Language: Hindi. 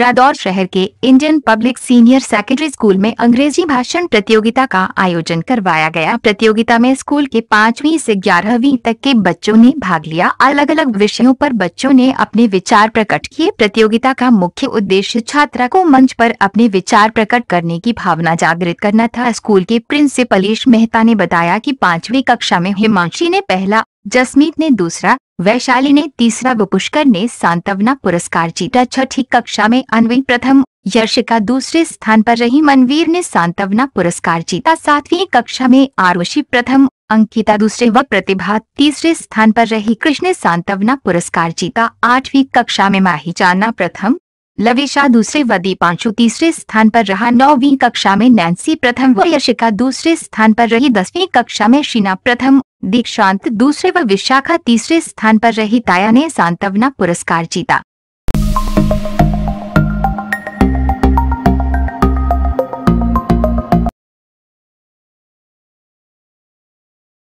रादौर शहर के Indian public senior secondary school में अंग्रेजी भाषण प्रतियोगिता का आयोजन करवाया गया प्रतियोगिता में स्कूल के पांचवी से ग्यारहवीं तक के बच्चों ने भाग लिया अलग अलग विषयों पर बच्चों ने अपने विचार प्रकट किए प्रतियोगिता का मुख्य उद्देश्य छात्रा को मंच पर अपने विचार प्रकट करने की भावना जागृत करना था स्कूल के प्रिंसिपलेश मेहता ने बताया की पांचवी कक्षा में हिमांशी ने पहला जसमीत ने दूसरा वैशाली ने तीसरा व पुष्कर ने सांत्वना पुरस्कार जीता छठी कक्षा में अनवी प्रथम यर्षिका दूसरे स्थान पर रही मनवीर ने सांत्वना पुरस्कार जीता सातवीं कक्षा में आरुषि प्रथम अंकिता दूसरे व प्रतिभा तीसरे स्थान पर रही कृष्ण सांत्वना पुरस्कार जीता आठवीं कक्षा में माही जाना प्रथम लविशा दूसरे व दीपांशु तीसरे स्थान पर रहा नौवीं कक्षा में नैन्सी प्रथम व यशिका दूसरे स्थान पर रही दसवीं कक्षा में शीना प्रथम दीक्षांत दूसरे व विशाखा तीसरे स्थान पर रही ताया ने सांतवना पुरस्कार जीता